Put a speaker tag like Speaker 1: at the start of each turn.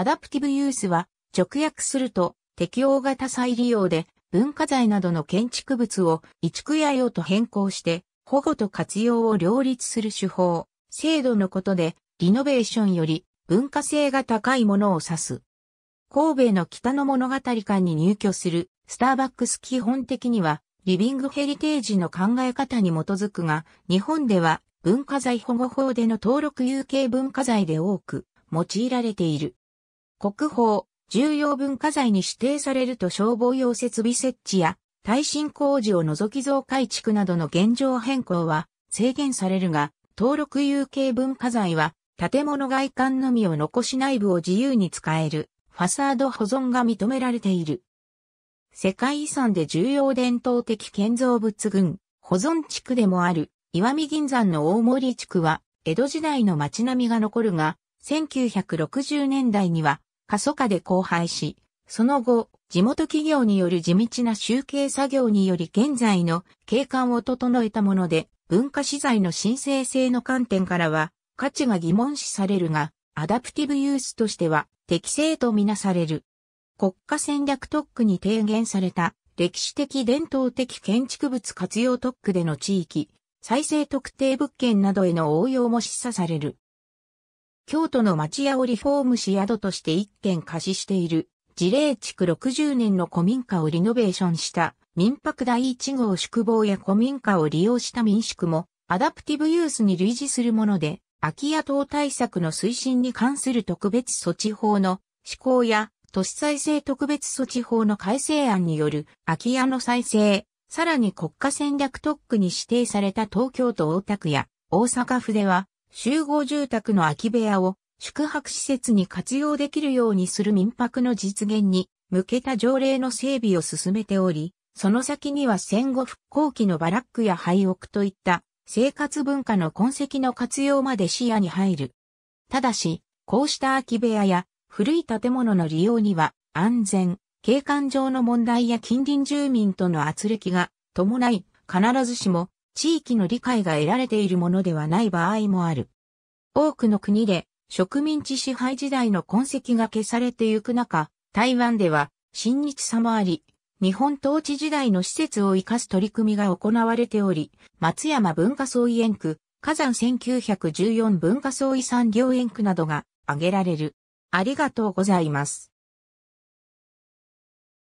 Speaker 1: アダプティブユースは直訳すると適応型再利用で文化財などの建築物を移築や用途変更して保護と活用を両立する手法、制度のことでリノベーションより文化性が高いものを指す。神戸の北の物語館に入居するスターバックス基本的にはリビングヘリテージの考え方に基づくが、日本では文化財保護法での登録有形文化財で多く用いられている。国宝、重要文化財に指定されると消防用設備設置や耐震工事を除き増改築などの現状変更は制限されるが、登録有形文化財は建物外観のみを残し内部を自由に使えるファサード保存が認められている。世界遺産で重要伝統的建造物群、保存地区でもある岩見銀山の大森地区は江戸時代の街並みが残るが、1960年代には過疎化で荒廃し、その後、地元企業による地道な集計作業により現在の景観を整えたもので、文化資材の申請性の観点からは、価値が疑問視されるが、アダプティブユースとしては適正とみなされる。国家戦略特区に提言された歴史的伝統的建築物活用特区での地域、再生特定物件などへの応用も示唆される。京都の町屋をリフォームし宿として一軒貸ししている、例地築60年の古民家をリノベーションした民泊第1号宿坊や古民家を利用した民宿も、アダプティブユースに類似するもので、空き家等対策の推進に関する特別措置法の施行や、都市再生特別措置法の改正案による空き家の再生、さらに国家戦略特区に指定された東京都大田区や大阪府では集合住宅の空き部屋を宿泊施設に活用できるようにする民泊の実現に向けた条例の整備を進めており、その先には戦後復興期のバラックや廃屋といった生活文化の痕跡の活用まで視野に入る。ただし、こうした空き部屋や古い建物の利用には安全、景観上の問題や近隣住民との圧力が伴い、必ずしも地域の理解が得られているものではない場合もある。多くの国で植民地支配時代の痕跡が消されてゆく中、台湾では親日さもあり、日本統治時代の施設を生かす取り組みが行われており、松山文化総意園区、火山1914文化総遺産業園区などが挙げられる。ありがとうございます。